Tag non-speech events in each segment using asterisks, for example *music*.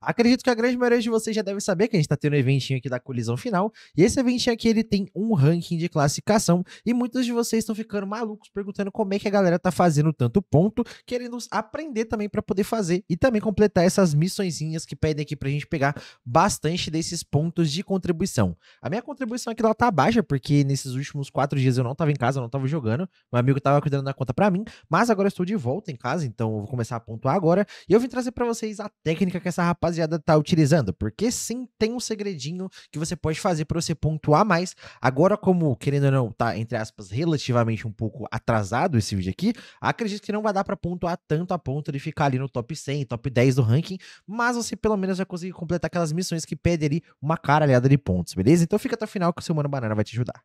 Acredito que a grande maioria de vocês já deve saber que a gente está tendo um eventinho aqui da colisão final. E esse eventinho aqui ele tem um ranking de classificação. E muitos de vocês estão ficando malucos perguntando como é que a galera tá fazendo tanto ponto, querendo aprender também para poder fazer e também completar essas missõezinhas que pedem aqui para a gente pegar bastante desses pontos de contribuição. A minha contribuição aqui ela tá baixa, porque nesses últimos quatro dias eu não estava em casa, eu não estava jogando. Meu amigo estava cuidando da conta para mim, mas agora eu estou de volta em casa, então eu vou começar a pontuar agora. E eu vim trazer para vocês a técnica que essa rapaz rapaziada tá utilizando, porque sim, tem um segredinho que você pode fazer para você pontuar mais. Agora, como, querendo ou não, tá, entre aspas, relativamente um pouco atrasado esse vídeo aqui, acredito que não vai dar para pontuar tanto a ponto de ficar ali no top 100, top 10 do ranking, mas você pelo menos vai conseguir completar aquelas missões que pedem ali uma caralhada de pontos, beleza? Então fica até o final que o seu Mano Banana vai te ajudar.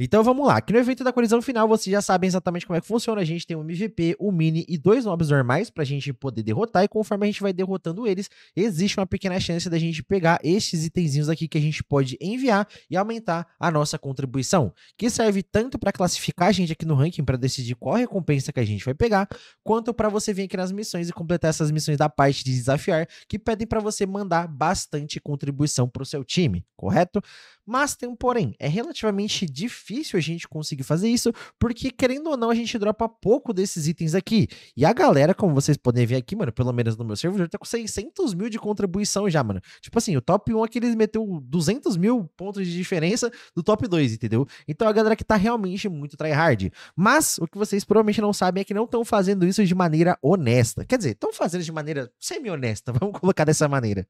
Então vamos lá. Aqui no evento da colisão final, vocês já sabem exatamente como é que funciona. A gente tem um MVP, um mini e dois mobs normais pra gente poder derrotar. E conforme a gente vai derrotando eles, existe uma pequena chance da gente pegar estes itenzinhos aqui que a gente pode enviar e aumentar a nossa contribuição. Que serve tanto para classificar a gente aqui no ranking para decidir qual recompensa que a gente vai pegar, quanto para você vir aqui nas missões e completar essas missões da parte de desafiar, que pedem para você mandar bastante contribuição para o seu time, correto? Mas tem um porém, é relativamente difícil a gente conseguir fazer isso, porque querendo ou não, a gente dropa pouco desses itens aqui. E a galera, como vocês podem ver aqui, mano, pelo menos no meu servidor, tá com 600 mil de contribuição já, mano. Tipo assim, o top 1 aqui eles meteu 200 mil pontos de diferença do top 2, entendeu? Então a galera que tá realmente muito tryhard. Mas o que vocês provavelmente não sabem é que não estão fazendo isso de maneira honesta. Quer dizer, estão fazendo de maneira semi-honesta, *laughs* vamos colocar dessa maneira.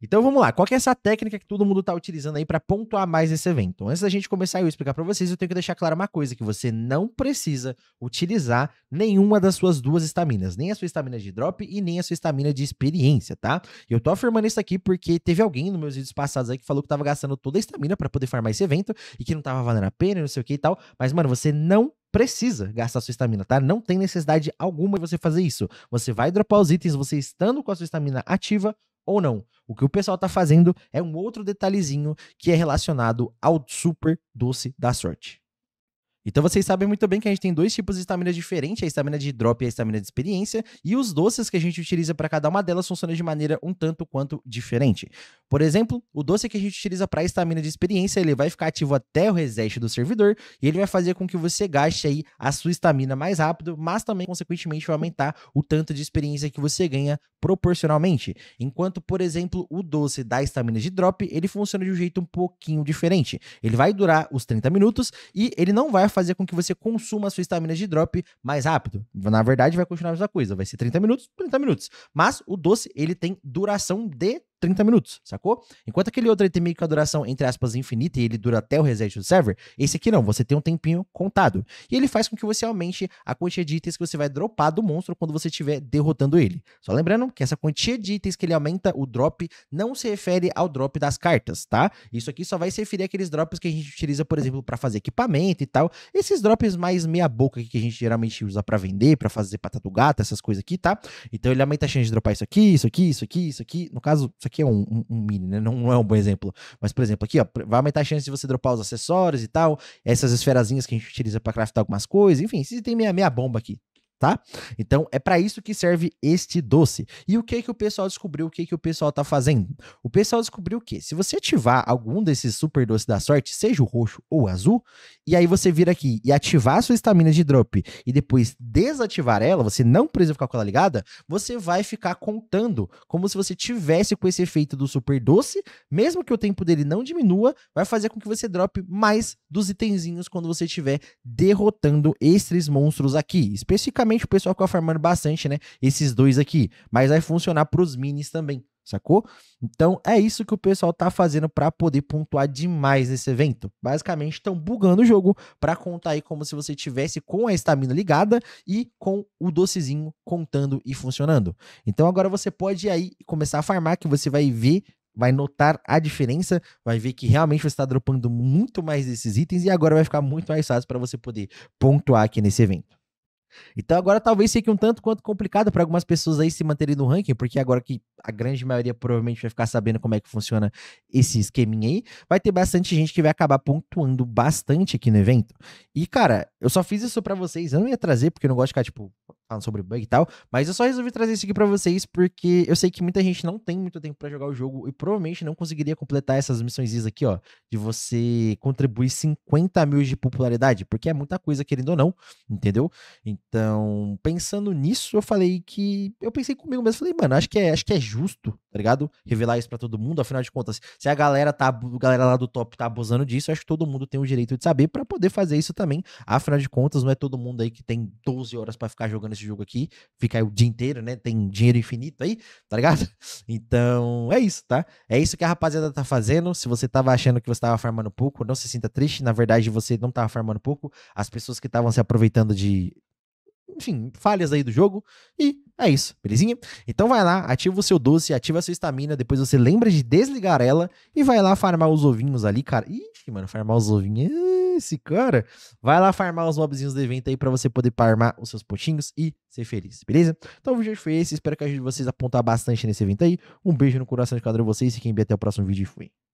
Então vamos lá, qual é essa técnica que todo mundo está utilizando aí para pontuar mais esse evento? Antes da gente começar eu explicar para vocês, eu tenho que deixar claro uma coisa, que você não precisa utilizar nenhuma das suas duas estaminas, nem a sua estamina de drop e nem a sua estamina de experiência, tá? Eu tô afirmando isso aqui porque teve alguém nos meus vídeos passados aí que falou que tava gastando toda a estamina para poder farmar esse evento e que não tava valendo a pena, não sei o que e tal, mas mano, você não precisa gastar sua estamina, tá? Não tem necessidade alguma de você fazer isso. Você vai dropar os itens, você estando com a sua estamina ativa ou não. O que o pessoal está fazendo é um outro detalhezinho que é relacionado ao super doce da sorte. Então vocês sabem muito bem que a gente tem dois tipos de estamina diferentes, a estamina de drop e a estamina de experiência, e os doces que a gente utiliza para cada uma delas funcionam de maneira um tanto quanto diferente. Por exemplo, o doce que a gente utiliza para a estamina de experiência, ele vai ficar ativo até o reset do servidor, e ele vai fazer com que você gaste aí a sua estamina mais rápido, mas também consequentemente vai aumentar o tanto de experiência que você ganha proporcionalmente. Enquanto, por exemplo, o doce da estamina de drop, ele funciona de um jeito um pouquinho diferente. Ele vai durar os 30 minutos e ele não vai vai fazer com que você consuma a sua estamina de drop mais rápido. Na verdade, vai continuar a mesma coisa. Vai ser 30 minutos, 30 minutos. Mas o doce, ele tem duração de 30 minutos, sacou? Enquanto aquele outro item com a duração, entre aspas, infinita e ele dura até o reset do server, esse aqui não, você tem um tempinho contado. E ele faz com que você aumente a quantia de itens que você vai dropar do monstro quando você estiver derrotando ele. Só lembrando que essa quantia de itens que ele aumenta, o drop, não se refere ao drop das cartas, tá? Isso aqui só vai se referir àqueles drops que a gente utiliza, por exemplo, para fazer equipamento e tal. Esses drops mais meia-boca que a gente geralmente usa para vender, para fazer pata do gato, essas coisas aqui, tá? Então ele aumenta a chance de dropar isso aqui, isso aqui, isso aqui, isso aqui. No caso, isso aqui é um, um, um mini, né? Não, não, é um bom exemplo. Mas, por exemplo, aqui, ó, vai aumentar a chance de você dropar os acessórios e tal. Essas esferazinhas que a gente utiliza para craftar algumas coisas. Enfim, se tem meia, meia bomba aqui tá? Então é para isso que serve este doce. E o que que o pessoal descobriu? O que que o pessoal tá fazendo? O pessoal descobriu o que se você ativar algum desses super doces da sorte, seja o roxo ou o azul, e aí você vir aqui e ativar a sua estamina de drop e depois desativar ela, você não precisa ficar com ela ligada, você vai ficar contando como se você tivesse com esse efeito do super doce, mesmo que o tempo dele não diminua, vai fazer com que você drope mais dos itenzinhos quando você estiver derrotando esses monstros aqui, especificamente Obviamente o pessoal ficou farmando bastante, né? Esses dois aqui. Mas vai funcionar para os minis também, sacou? Então é isso que o pessoal tá fazendo para poder pontuar demais nesse evento. Basicamente estão bugando o jogo para contar aí como se você tivesse com a estamina ligada e com o docezinho contando e funcionando. Então agora você pode aí começar a farmar que você vai ver vai notar a diferença, vai ver que realmente você está dropando muito mais desses itens e agora vai ficar muito mais fácil para você poder pontuar aqui nesse evento. Então agora talvez fique um tanto quanto complicado para algumas pessoas aí se manterem no ranking, porque agora que a grande maioria provavelmente vai ficar sabendo como é que funciona esse esqueminha aí, vai ter bastante gente que vai acabar pontuando bastante aqui no evento. E cara, eu só fiz isso para vocês, eu não ia trazer porque eu não gosto de ficar tipo falando sobre bug e tal, mas eu só resolvi trazer isso aqui para vocês porque eu sei que muita gente não tem muito tempo para jogar o jogo e provavelmente não conseguiria completar essas missões aqui, ó, de você contribuir 50 mil de popularidade, porque é muita coisa, querendo ou não, entendeu? Então, pensando nisso, eu falei que, eu pensei comigo mesmo, falei, mano, acho que é, acho que é justo, tá ligado? Revelar isso para todo mundo, afinal de contas, se a galera tá, a galera lá do top tá abusando disso, acho que todo mundo tem o direito de saber para poder fazer isso também, afinal de contas, não é todo mundo aí que tem 12 horas para ficar jogando nesse jogo aqui, fica aí o dia inteiro, né? Tem dinheiro infinito aí, tá ligado? *laughs* Então, é isso, tá? É isso que a rapaziada tá fazendo. Se você tava achando que você tava farmando pouco, não se sinta triste. Na verdade, você não tava farmando pouco. As pessoas que estavam se aproveitando de enfim, falhas aí do jogo. E é isso, belezinha? Então vai lá, ativa o seu doce, ativa a sua estamina, depois você lembra de desligar ela e vai lá farmar os ovinhos ali, cara. Ixi, mano, farmar os ovinhos. É esse cara? Vai lá farmar os mobzinhos do evento aí para você poder farmar os seus pontinhos e ser feliz, beleza? Então o vídeo foi esse, espero que ajude vocês a apontar bastante nesse evento aí. Um beijo no coração de cada um de vocês, fiquem bem até o próximo vídeo e fui.